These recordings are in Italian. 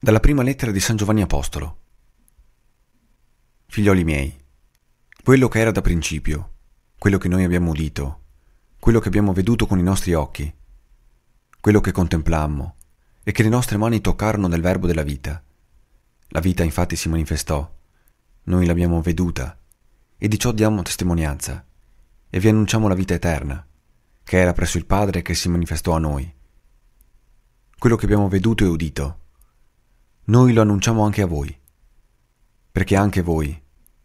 Dalla prima lettera di San Giovanni Apostolo. Figlioli miei, quello che era da principio, quello che noi abbiamo udito, quello che abbiamo veduto con i nostri occhi, quello che contemplammo e che le nostre mani toccarono nel verbo della vita. La vita infatti si manifestò, noi l'abbiamo veduta, e di ciò diamo testimonianza, e vi annunciamo la vita eterna, che era presso il Padre che si manifestò a noi. Quello che abbiamo veduto e udito, noi lo annunciamo anche a voi, perché anche voi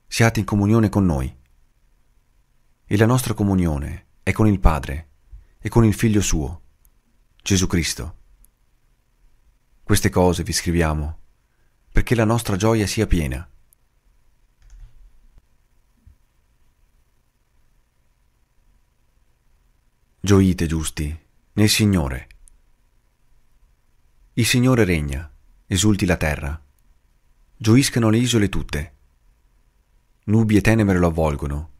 siate in comunione con noi. E la nostra comunione è con il Padre e con il Figlio suo, Gesù Cristo. Queste cose vi scriviamo perché la nostra gioia sia piena. Gioite giusti nel Signore. Il Signore regna esulti la terra. Gioiscano le isole tutte. Nubi e tenebre lo avvolgono.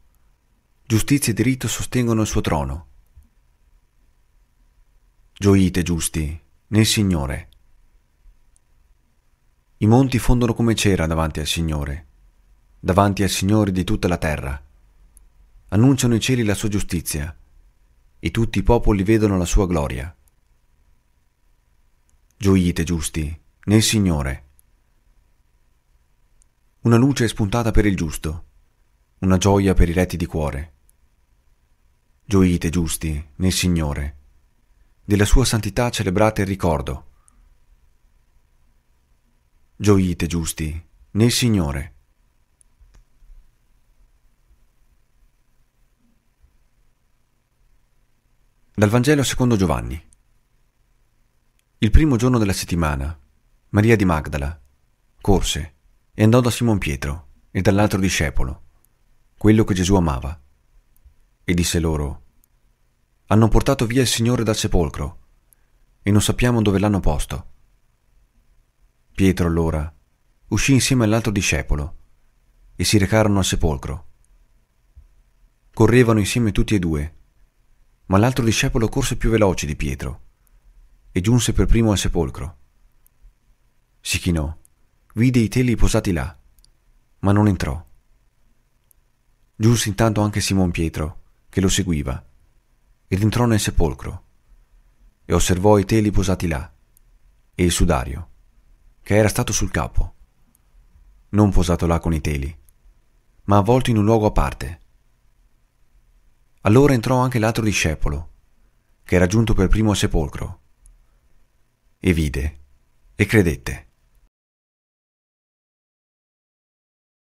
Giustizia e diritto sostengono il suo trono. Gioite, giusti, nel Signore. I monti fondono come cera davanti al Signore, davanti al Signore di tutta la terra. Annunciano i cieli la sua giustizia, e tutti i popoli vedono la sua gloria. Gioite, giusti, nel Signore. Una luce è spuntata per il giusto, una gioia per i retti di cuore. Gioite giusti nel Signore, della sua santità celebrate il ricordo. Gioite giusti nel Signore. Dal Vangelo secondo Giovanni. Il primo giorno della settimana Maria di Magdala. Corse e andò da Simon Pietro e dall'altro discepolo, quello che Gesù amava, e disse loro, Hanno portato via il Signore dal sepolcro e non sappiamo dove l'hanno posto. Pietro allora uscì insieme all'altro discepolo e si recarono al sepolcro. Correvano insieme tutti e due, ma l'altro discepolo corse più veloce di Pietro e giunse per primo al sepolcro. Si chinò, vide i teli posati là, ma non entrò. Giunse intanto anche Simon Pietro, che lo seguiva, ed entrò nel sepolcro e osservò i teli posati là e il sudario, che era stato sul capo, non posato là con i teli, ma avvolto in un luogo a parte. Allora entrò anche l'altro discepolo, che era giunto per primo al sepolcro, e vide, e credette.